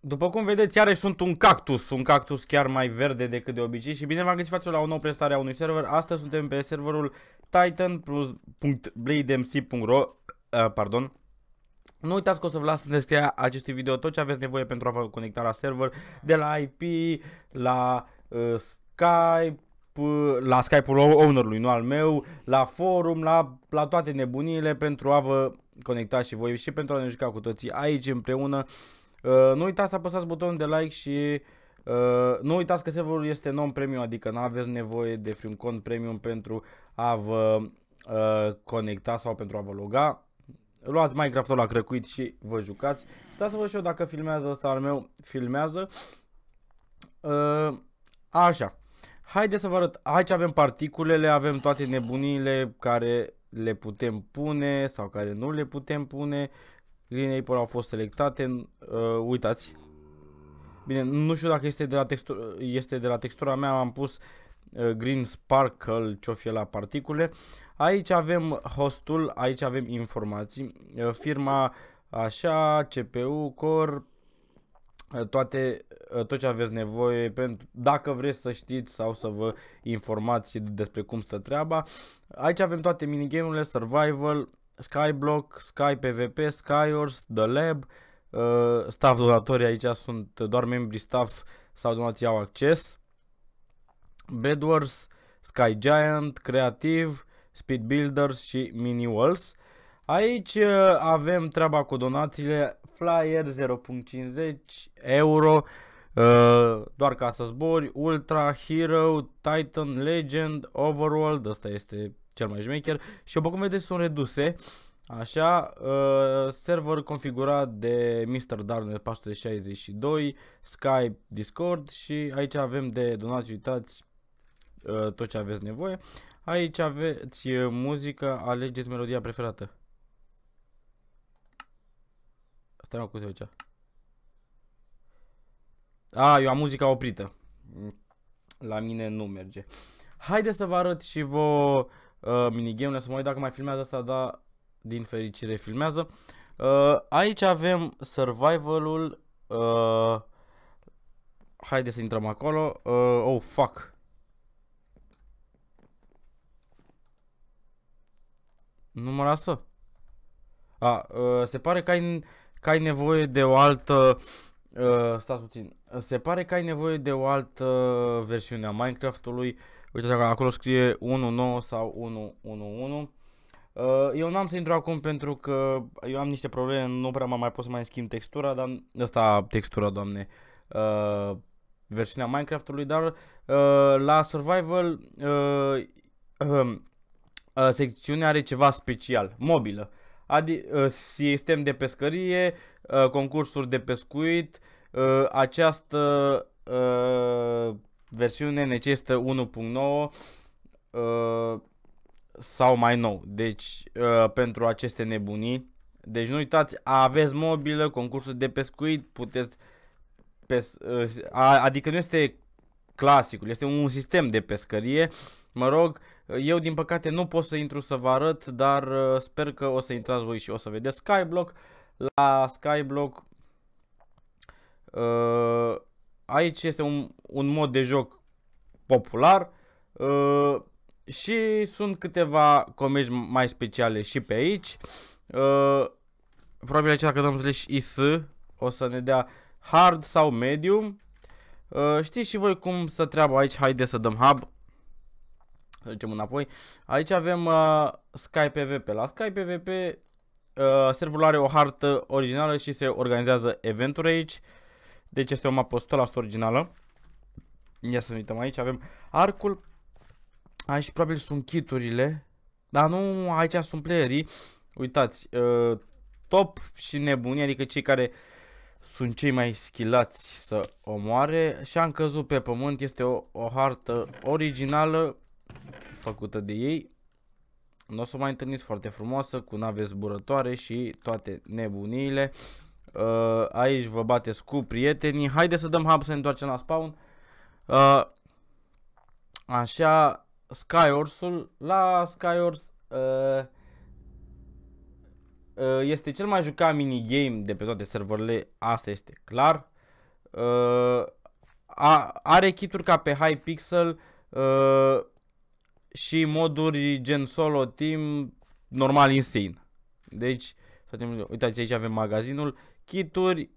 După cum vedeți, iarăși sunt un cactus, un cactus chiar mai verde decât de obicei și bine v-am găsit față la o nouă prestare a unui server. Astăzi suntem pe serverul titan.blademc.ro uh, Pardon. Nu uitați că o să vă las în descrierea acestui video tot ce aveți nevoie pentru a vă conecta la server, de la IP, la uh, Skype, la Skype-ul ownerului, nu al meu, la forum, la, la toate nebunile pentru a vă conecta și voi și pentru a ne juca cu toții aici împreună Uh, nu uitați să apăsați butonul de like și uh, nu uitați că serverul este non-premium, adică nu aveți nevoie de un cont premium pentru a vă uh, conecta sau pentru a vă loga. Luați Minecraft-ul la crăcuit și vă jucați. Stați să vă și eu dacă filmează ăsta al meu, filmează. Așa. Haideți să vă arăt. Aici avem particulele, avem toate nebunile care le putem pune sau care nu le putem pune. Green Apple au fost selectate, uh, uitați. Bine, nu știu dacă este de la, textura, este de la textura mea, am pus uh, Green Sparkle, ce-o fie la particule. Aici avem hostul, aici avem informații, uh, firma așa, CPU, core, uh, toate, uh, tot ce aveți nevoie pentru, dacă vreți să știți sau să vă informați despre cum stă treaba. Aici avem toate minigame-urile, survival, Skyblock, Sky PVP, Skyors, The Lab. Uh, staff donatorii aici sunt doar membrii staff sau donații au acces. Bedwars, Sky Giant, Creative, Speed Builders și Mini Walls. Aici uh, avem treaba cu donațiile Flyer 0.50 euro uh, doar ca să zbori, Ultra, Hero, Titan, Legend, Overworld, asta este cel mai șmecher și după cum vedeți sunt reduse. Așa, uh, server configurat de Mr. Darner 462, Skype, Discord și aici avem de donat și uitați uh, tot ce aveți nevoie. Aici aveți uh, muzică, alegeți melodia preferată. Stai mă cu aici. A, eu am muzica oprită. Mm. La mine nu merge. Haideți să vă arăt și vă Uh, minigame-urile, să mă uit dacă mai filmează asta, da, din fericire filmează. Uh, aici avem survivalul. Uh, haide să intrăm acolo. Uh, oh, fuck. Nu mă lasă. A, uh, se pare că ai, că ai nevoie de o altă... Uh, stați puțin. Se pare că ai nevoie de o altă versiune a Minecraft-ului uh, Uite dacă acolo scrie 1.9 sau 1.1.1. Uh, eu n-am să intru acum pentru că eu am niște probleme, nu prea mai pot să mai schimb textura, dar asta textura, doamne, uh, versiunea Minecraft-ului, dar uh, la Survival uh, uh, uh, secțiunea are ceva special, mobilă. Adi uh, sistem de pescărie, uh, concursuri de pescuit, uh, această uh, versiune necesită 1.9 uh, sau mai nou. Deci uh, pentru aceste nebunii. Deci nu uitați, aveți mobilă, concursul de pescuit, puteți pes, uh, adică nu este clasicul, este un sistem de pescărie. Mă rog, eu din păcate nu pot să intru să vă arăt, dar uh, sper că o să intrați voi și o să vedeți Skyblock. La Skyblock uh, aici este un, un mod de joc popular uh, și sunt câteva comenzi mai speciale și pe aici. Uh, probabil aici dacă dăm slash is o să ne dea hard sau medium. Uh, știți și voi cum să treaba aici, haide să dăm hub. Să ducem înapoi. Aici avem uh, Sky PVP. La Sky PVP uh, serverul are o hartă originală și se organizează eventuri aici. Uh, deci este o mapă 100% originală. Ia să ne uităm aici, avem arcul. Aici probabil sunt chiturile. Dar nu, aici sunt playerii. Uitați, uh, top și nebuni, adică cei care sunt cei mai schilați să omoare. Și am căzut pe pământ, este o, o hartă originală făcută de ei. Nu o să mai întâlniți foarte frumoasă, cu nave zburătoare și toate nebuniile. Uh, aici vă bateți cu prietenii. haide să dăm hub să ne întoarcem la spawn. Uh, așa, Skyors-ul. La Skyors uh, uh, este cel mai jucat minigame de pe toate serverele. Asta este clar. Uh, a, are kituri ca pe Hypixel uh, și moduri gen solo team normal insane. Deci Uitați, aici avem magazinul, kituri,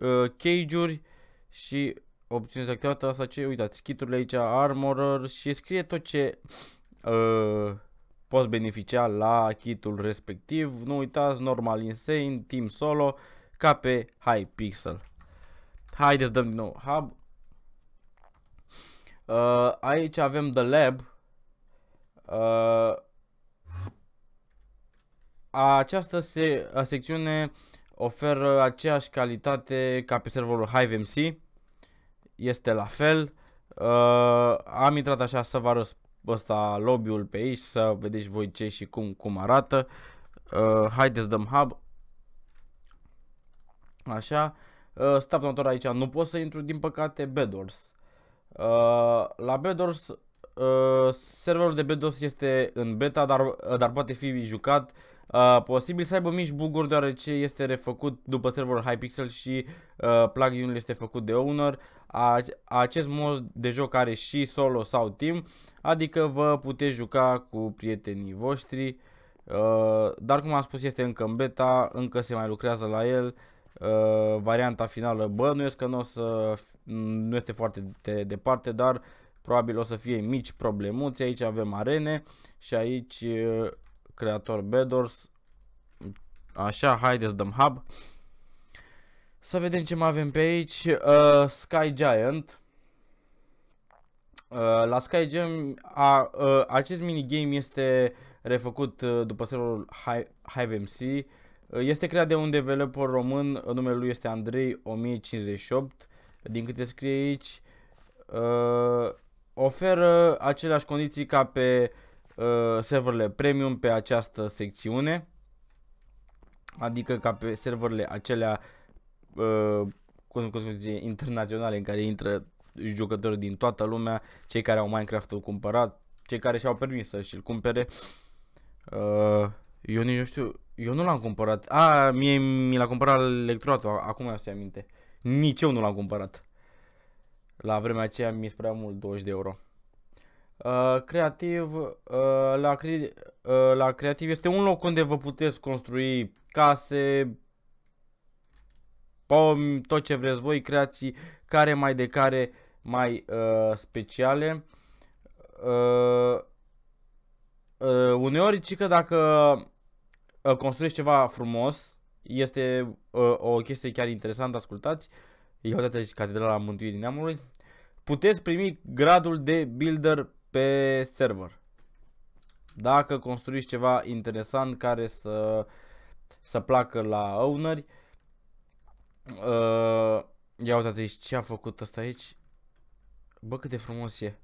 uh, cage-uri și opțiuni activate asta ce, uitați, kiturile aici, armorer și scrie tot ce uh, poți beneficia la kitul respectiv. Nu uitați, normal insane, team solo, ca pe pixel. Haideți, dăm din nou hub. Uh, aici avem The Lab. Uh, această se secțiune oferă aceeași calitate ca pe serverul HiveMC. Este la fel. Uh, am intrat așa să vă arăt ăsta lobby-ul pe aici, să vedeți voi ce și cum, cum arată. Uh, haideți dăm hub. Așa. Uh, staff aici nu pot să intru din păcate, Bedors. Uh, la Bedors Uh, serverul de B2 este în beta, dar, uh, dar poate fi jucat. Uh, posibil să aibă mici buguri deoarece este refăcut după serverul Hypixel și uh, plugin-ul este făcut de owner. A, acest mod de joc are și solo sau team, adică vă puteți juca cu prietenii voștri. Uh, dar cum am spus este încă în beta, încă se mai lucrează la el. Uh, varianta finală bănuiesc că nu, o să, nu este foarte de, departe, dar uh, Probabil o să fie mici problemuțe. Aici avem arene și aici creator Bedors. Așa, haideți dăm hub. Să vedem ce mai avem pe aici. Uh, Sky Giant. Uh, la Sky Giant a, uh, acest minigame este refăcut uh, după serverul HiveMC. Uh, este creat de un developer român, numele lui este Andrei1058, din câte scrie aici. Uh, oferă aceleași condiții ca pe uh, serverele premium pe această secțiune, adică ca pe serverele acelea uh, cum, cum zice, internaționale în care intră jucători din toată lumea, cei care au Minecraft-ul cumpărat, cei care și-au permis să și-l cumpere. Uh, eu nici nu știu, eu nu l-am cumpărat. A, mie mi l-a cumpărat electoratul, acum mi-am aminte. Nici eu nu l-am cumpărat. La vremea aceea mi se prea mult 20 de euro. Uh, creativ, uh, la, cre uh, la creativ este un loc unde vă puteți construi case, pom, tot ce vreți voi, creații care mai de care mai uh, speciale. Uh, uh, uneori, ci că dacă uh, construiești ceva frumos, este uh, o chestie chiar interesantă, ascultați. Uh, Iodată și Catedrala Mântuirii Neamului, puteți primi gradul de builder pe server. Dacă construiți ceva interesant care să, să placă la owneri. Uh, ia uitați aici ce a făcut asta aici. Bă cât de frumos e.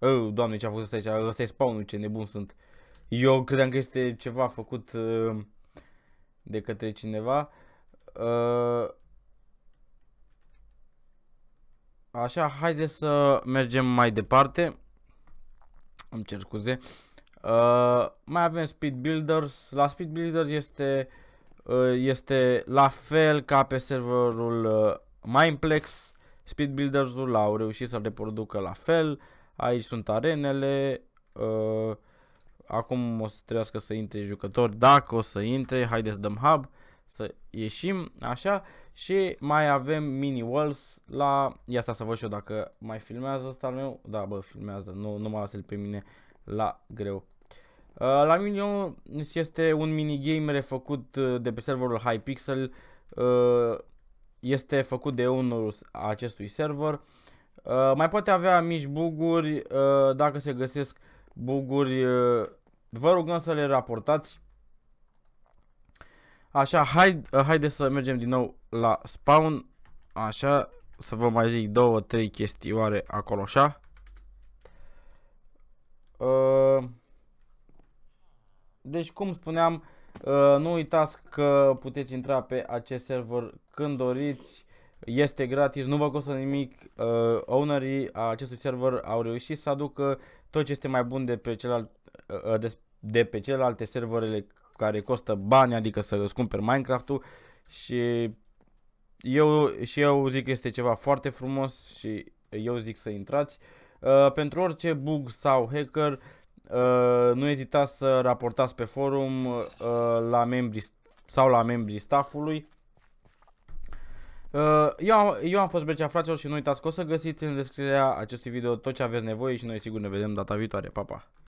Oh, doamne ce a făcut asta aici. Asta e spawnul, ce nebun sunt. Eu credeam că este ceva făcut uh, de către cineva. Uh, Așa, haide să mergem mai departe. Îmi cer scuze. Uh, mai avem Speed Builders. La Speed Builders este, uh, este la fel ca pe serverul uh, Mineplex. Speed Builders-ul au reușit să reproducă la fel. Aici sunt arenele. Uh, acum o să trească să intre jucători. Dacă o să intre, haideți să dăm hub. Uh, să ieșim, așa, și mai avem mini walls la, ia asta să văd și eu dacă mai filmează ăsta al meu, da bă, filmează, nu, nu mă lasă pe mine la greu. Uh, la mini este un minigame refăcut uh, de pe serverul Hypixel, uh, este făcut de unul acestui server. Mai poate avea mici buguri, dacă se găsesc buguri, vă rugăm să le raportați Așa, hai, haide să mergem din nou la spawn. Așa, să vă mai zic două, trei chestioare acolo, așa. Uh, deci, cum spuneam, uh, nu uitați că puteți intra pe acest server când doriți. Este gratis, nu vă costă nimic. Uh, ownerii acestui server au reușit să aducă tot ce este mai bun de pe celelalte, de pe celelalte serverele care costă bani, adică să îți cumperi Minecraft-ul și eu, și eu zic că este ceva foarte frumos și eu zic să intrați. Uh, pentru orice bug sau hacker, uh, nu ezitați să raportați pe forum uh, la membrii sau la membrii staffului. Uh, eu am, eu am fost Brecea Fraților și nu uitați că o să găsiți în descrierea acestui video tot ce aveți nevoie și noi sigur ne vedem data viitoare. Pa, pa!